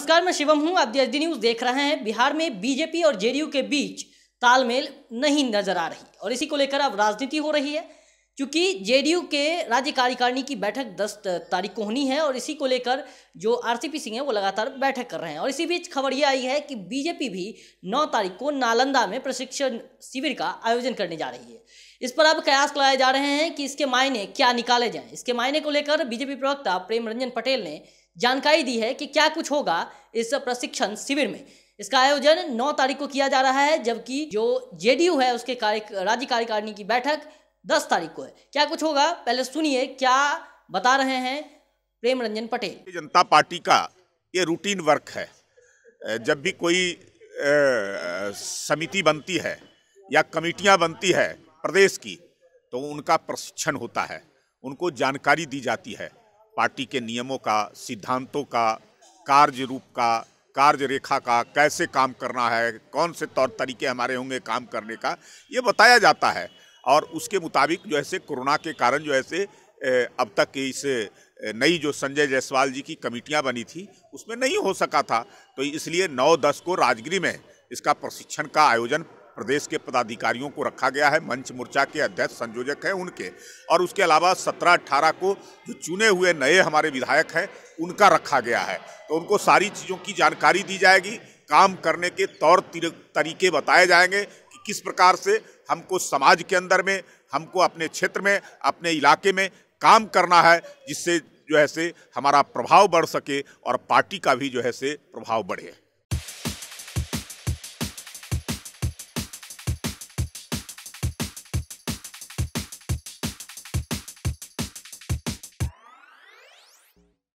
नमस्कार मैं शिवम हूं आप दी न्यूज देख रहे हैं बिहार में बीजेपी और जेडीयू के बीच तालमेल नहीं नजर आ रही और इसी को लेकर अब राजनीति हो रही है क्योंकि जेडीयू के राज्य कार्यकारिणी की बैठक 10 तारीख को होनी है और इसी को लेकर जो आरसीपी सिंह है वो लगातार बैठक कर रहे हैं और इसी बीच खबर ये आई है कि बीजेपी भी 9 तारीख को नालंदा में प्रशिक्षण शिविर का आयोजन करने जा रही है इस पर अब कयास लगाए जा रहे हैं कि इसके मायने क्या निकाले जाए इसके मायने को लेकर बीजेपी प्रवक्ता प्रेम रंजन पटेल ने जानकारी दी है कि क्या कुछ होगा इस प्रशिक्षण शिविर में इसका आयोजन 9 तारीख को किया जा रहा है जबकि जो जेडीयू है उसके कार्य राज्य कार्यकारिणी की बैठक 10 तारीख को है क्या कुछ होगा पहले सुनिए क्या बता रहे हैं प्रेम रंजन पटेल जनता पार्टी का ये रूटीन वर्क है जब भी कोई समिति बनती है या कमेटियां बनती है प्रदेश की तो उनका प्रशिक्षण होता है उनको जानकारी दी जाती है पार्टी के नियमों का सिद्धांतों का कार्य रूप का कार्य रेखा का कैसे काम करना है कौन से तौर तरीके हमारे होंगे काम करने का ये बताया जाता है और उसके मुताबिक जो ऐसे कोरोना के कारण जो ऐसे अब तक इस नई जो संजय जायसवाल जी की कमेटियां बनी थी उसमें नहीं हो सका था तो इसलिए 9 10 को राजगिरी में इसका प्रशिक्षण का आयोजन प्रदेश के पदाधिकारियों को रखा गया है मंच मोर्चा के अध्यक्ष संयोजक हैं उनके और उसके अलावा सत्रह अट्ठारह को जो चुने हुए नए हमारे विधायक हैं उनका रखा गया है तो उनको सारी चीज़ों की जानकारी दी जाएगी काम करने के तौर तरीके बताए जाएंगे कि किस प्रकार से हमको समाज के अंदर में हमको अपने क्षेत्र में अपने इलाके में काम करना है जिससे जो है से हमारा प्रभाव बढ़ सके और पार्टी का भी जो है से प्रभाव बढ़े